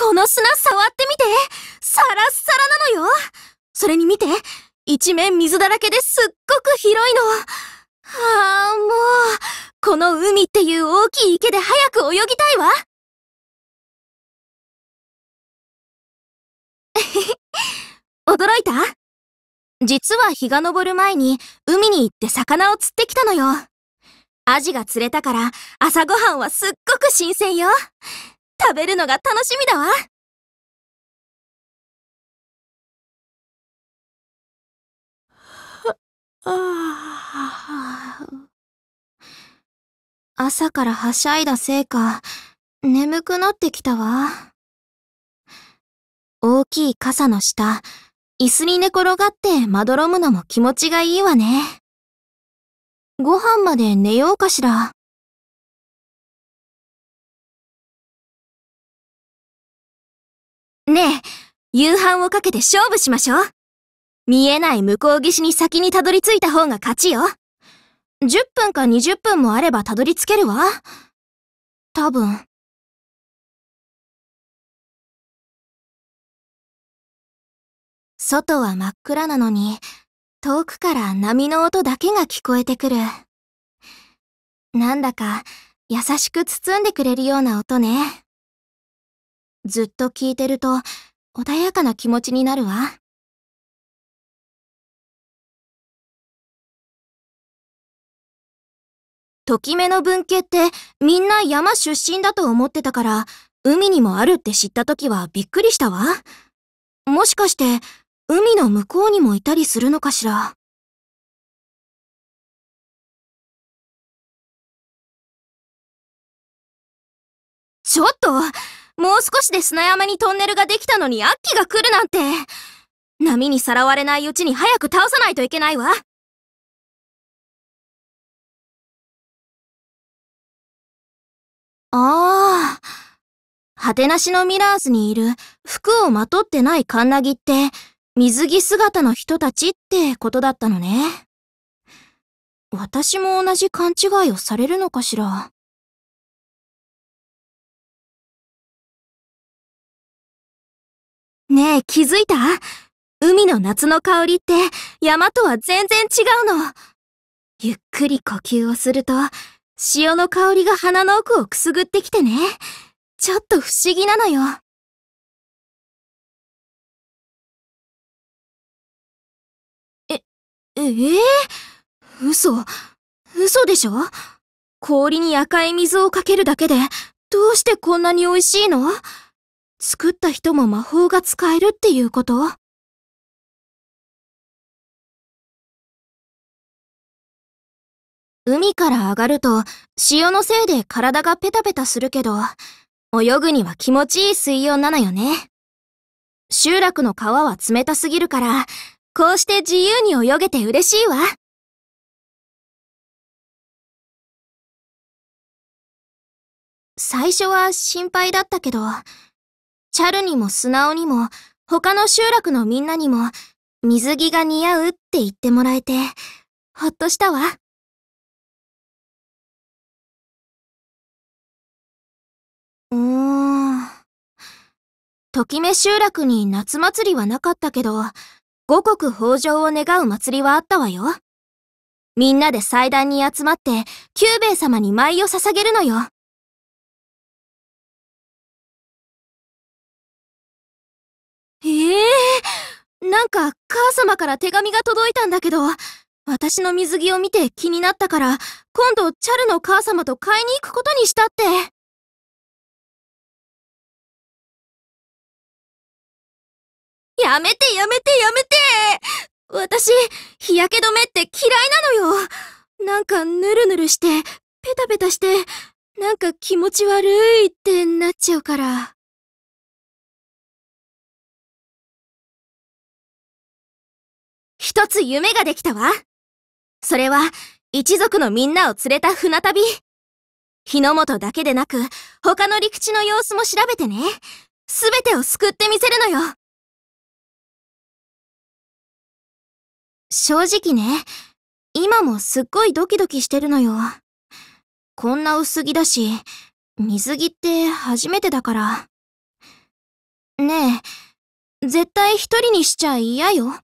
この砂触ってみてサラッサラなのよそれに見て一面水だらけですっごく広いのああ、もう、この海っていう大きい池で早く泳ぎたいわ 驚いた実は日が昇る前に海に行って魚を釣ってきたのよ。アジが釣れたから朝ごはんはすっごく新鮮よ。食べるのが楽しみだわ朝からはしゃいだせいか、眠くなってきたわ。大きい傘の下、椅子に寝転がってまどろむのも気持ちがいいわね。ご飯まで寝ようかしら。夕飯をかけて勝負しましょう。見えない向こう岸に先にたどり着いた方が勝ちよ。10分か20分もあればたどり着けるわ。多分。外は真っ暗なのに、遠くから波の音だけが聞こえてくる。なんだか優しく包んでくれるような音ね。ずっと聞いてると穏やかな気持ちになるわ。ときめの文系ってみんな山出身だと思ってたから海にもあるって知った時はびっくりしたわ。もしかして海の向こうにもいたりするのかしら。ちょっともう少しで砂山にトンネルができたのに悪鬼が来るなんて。波にさらわれないうちに早く倒さないといけないわ。ああ。果てなしのミラーズにいる服をまとってないカンナギって水着姿の人たちってことだったのね。私も同じ勘違いをされるのかしら。ねえ、気づいた海の夏の香りって山とは全然違うの。ゆっくり呼吸をすると、潮の香りが鼻の奥をくすぐってきてね。ちょっと不思議なのよ。え、ええー、嘘。嘘でしょ氷に赤い水をかけるだけで、どうしてこんなに美味しいの作った人も魔法が使えるっていうこと海から上がると潮のせいで体がペタペタするけど、泳ぐには気持ちいい水温なのよね。集落の川は冷たすぎるから、こうして自由に泳げて嬉しいわ。最初は心配だったけど、チャルにも素直にも、他の集落のみんなにも、水着が似合うって言ってもらえて、ほっとしたわ。うーん。ときめ集落に夏祭りはなかったけど、五穀豊穣を願う祭りはあったわよ。みんなで祭壇に集まって、久兵衛様に舞を捧げるのよ。なんか、母様から手紙が届いたんだけど、私の水着を見て気になったから、今度チャルの母様と買いに行くことにしたって。やめてやめてやめて私、日焼け止めって嫌いなのよなんかぬるぬるして、ペタペタして、なんか気持ち悪いってなっちゃうから。一つ夢ができたわ。それは、一族のみんなを連れた船旅。日の本だけでなく、他の陸地の様子も調べてね。すべてを救ってみせるのよ。正直ね、今もすっごいドキドキしてるのよ。こんな薄着だし、水着って初めてだから。ねえ、絶対一人にしちゃ嫌よ。